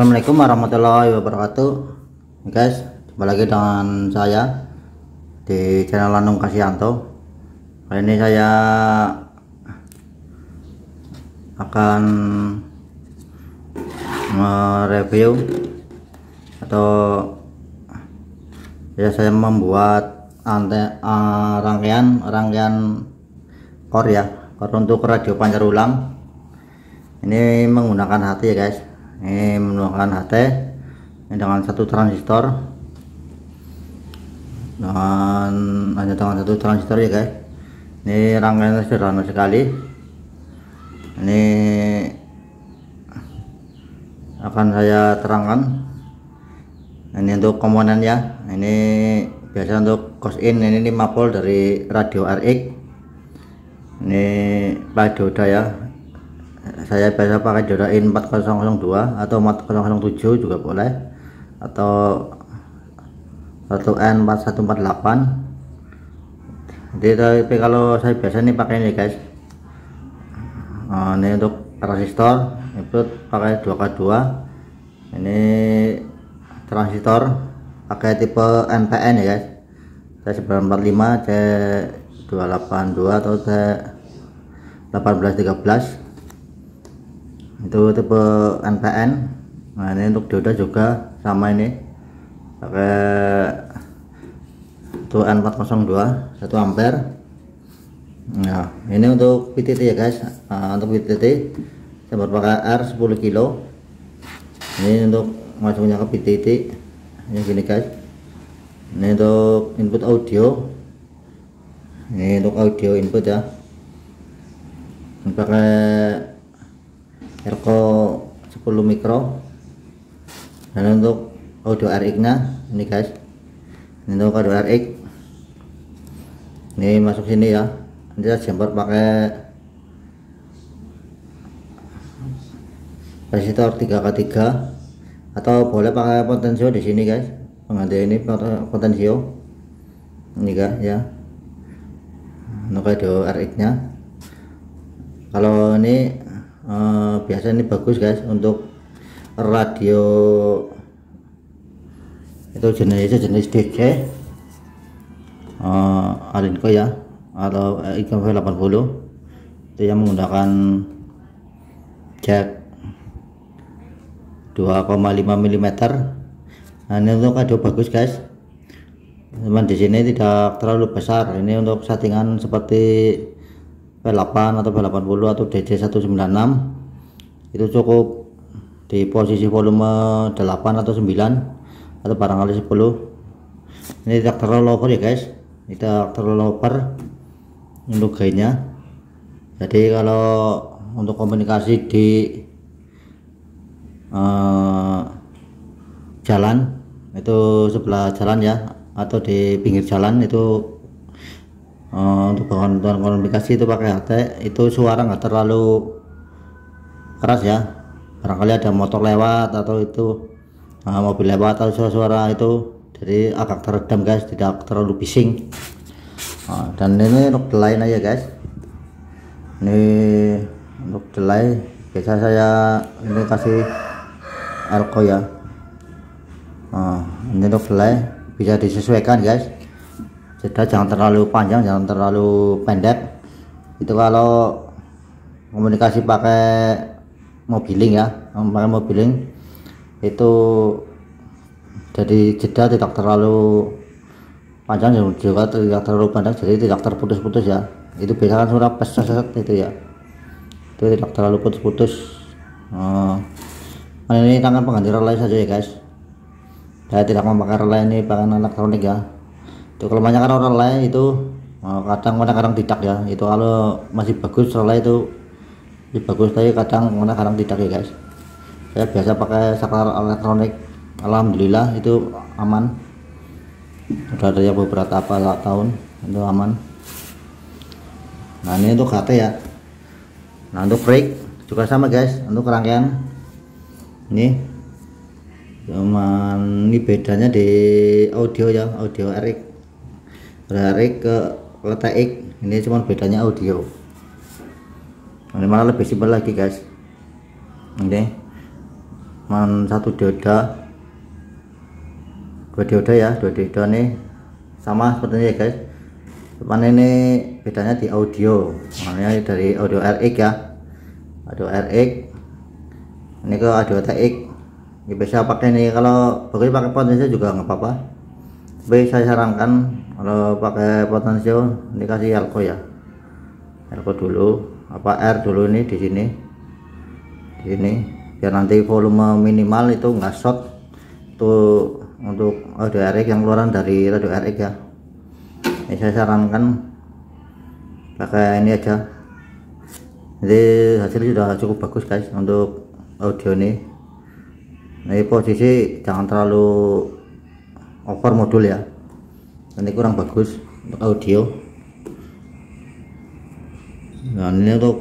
Assalamualaikum warahmatullahi wabarakatuh guys jumpa lagi dengan saya di channel Landung Kasianto kali ini saya akan mereview atau ya saya membuat ante, uh, rangkaian rangkaian core ya core untuk radio pancar ulang. ini menggunakan hati ya guys ini eh, menggunakan HT ini eh, dengan satu transistor dengan hanya dengan satu transistor ya guys ini rangkaiannya sederhana sekali ini akan saya terangkan ini untuk komponen ya. ini biasa untuk cos in ini 5 volt dari radio RX ini dioda ya saya biasa pakai jodohin 4002 atau 4007 juga boleh atau 1N4148 jadi tapi kalau saya biasa nih pakai ini guys eh, ini untuk resistor itu pakai 2K2 ini transistor pakai tipe NPN ya guys C945 C282 atau C1813 itu tipe NPN nah ini untuk dioda juga sama ini pakai itu N402 1 ampere nah ini untuk PTT ya guys nah, untuk PTT saya berpakai R 10 kilo ini untuk masuknya ke PTT ini gini guys ini untuk input audio ini untuk audio input ya ini pakai Elko 10 mikro dan untuk audio RX nya ini guys ini untuk audio RX ini masuk sini ya nanti saya jemput pakai resistor 3k3 atau boleh pakai potensio di sini guys pengganti ini potensio ini guys ya untuk audio RX nya kalau ini Eh, biasa ini bagus guys untuk radio itu jenisnya jenis DC uh, Alinco ya atau eh, IKV 80 itu yang menggunakan jack 2,5 mm nah ini untuk kado bagus guys Teman di sini tidak terlalu besar ini untuk settingan seperti P8 atau P80 atau DC196 itu cukup di posisi volume 8 atau 9 atau barangkali 10 ini tidak terlalu over ya guys tidak terlalu over untuk gainnya jadi kalau untuk komunikasi di uh, jalan itu sebelah jalan ya atau di pinggir jalan itu Eh, untuk untuk bantuan komunikasi itu pakai HT itu suara nggak terlalu keras ya barangkali ada motor lewat atau itu uh, mobil lewat atau suara-suara itu jadi agak teredam guys tidak terlalu bising uh, dan ini untuk delay aja guys ini untuk delay biasa saya ini kasih elko ya uh, ini untuk delay bisa disesuaikan guys jeda jangan terlalu panjang jangan terlalu pendek itu kalau komunikasi pakai mobiling ya pakai mobiling itu jadi jeda tidak terlalu panjang juga tidak terlalu pendek jadi tidak terputus-putus ya itu kan sudah peset itu ya itu tidak terlalu putus-putus oh. nah, ini tangan pengganti relay saja ya guys saya tidak memakai relay ini pakai elektronik ya itu kelemahannya orang lain itu oh, kadang kadang-kadang tidak ya itu kalau masih bagus soalnya itu lebih bagus tapi kadang kadang-kadang tidak ya guys saya biasa pakai saklar elektronik Alhamdulillah itu aman udah ada ya beberapa tahun itu aman nah ini untuk HT ya nah untuk break juga sama guys untuk rangkaian ini cuman ini bedanya di audio ya audio Eric berharik ke letek ini cuma bedanya audio ini malah lebih simpel lagi guys oke man satu dioda dua dioda ya dua dioda nih sama seperti ya guys cuman ini bedanya di audio makanya dari audio RX ya audio RX ini ke audio TX ini bisa pakai ini kalau pokoknya pakai potensi juga nggak apa-apa B saya sarankan kalau pakai potensio ini kasih elko ya elko dulu apa R dulu ini di sini di sini biar nanti volume minimal itu enggak short itu untuk audio RX yang keluaran dari radio RX ya ini saya sarankan pakai ini aja jadi hasilnya sudah cukup bagus guys untuk audio ini ini posisi jangan terlalu over modul ya nanti kurang bagus untuk audio nah ini untuk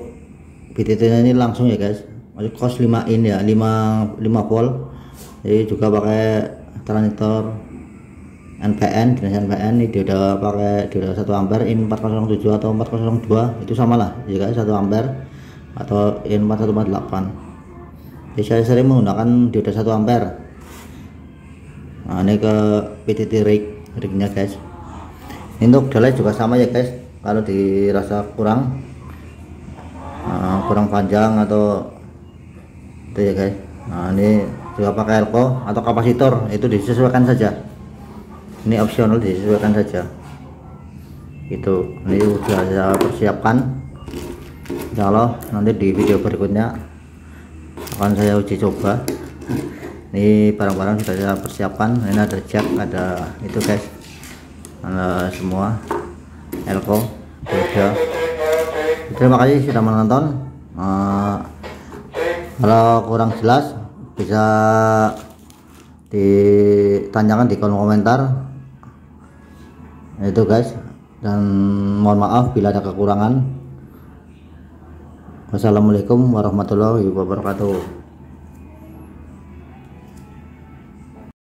BTT ini langsung ya guys masih kos 5 in ya 5 5 volt jadi juga pakai transistor NPN jenis NPN ini dia udah pakai dia udah 1 ampere in 407 atau 402 itu sama lah ya guys 1 ampere atau in 4148 jadi saya sering menggunakan dioda 1 ampere nah ini ke PTT rig rignya guys Ini untuk delay juga sama ya guys kalau dirasa kurang nah, kurang panjang atau itu ya guys nah ini juga pakai elko atau kapasitor itu disesuaikan saja ini opsional disesuaikan saja itu ini sudah saya persiapkan Kalau nanti di video berikutnya akan saya uji coba ini barang-barang sudah saya persiapkan, ini ada jack ada itu guys ada semua elko beda terima kasih sudah menonton uh, kalau kurang jelas bisa ditanyakan di kolom komentar itu guys dan mohon maaf bila ada kekurangan wassalamualaikum warahmatullahi wabarakatuh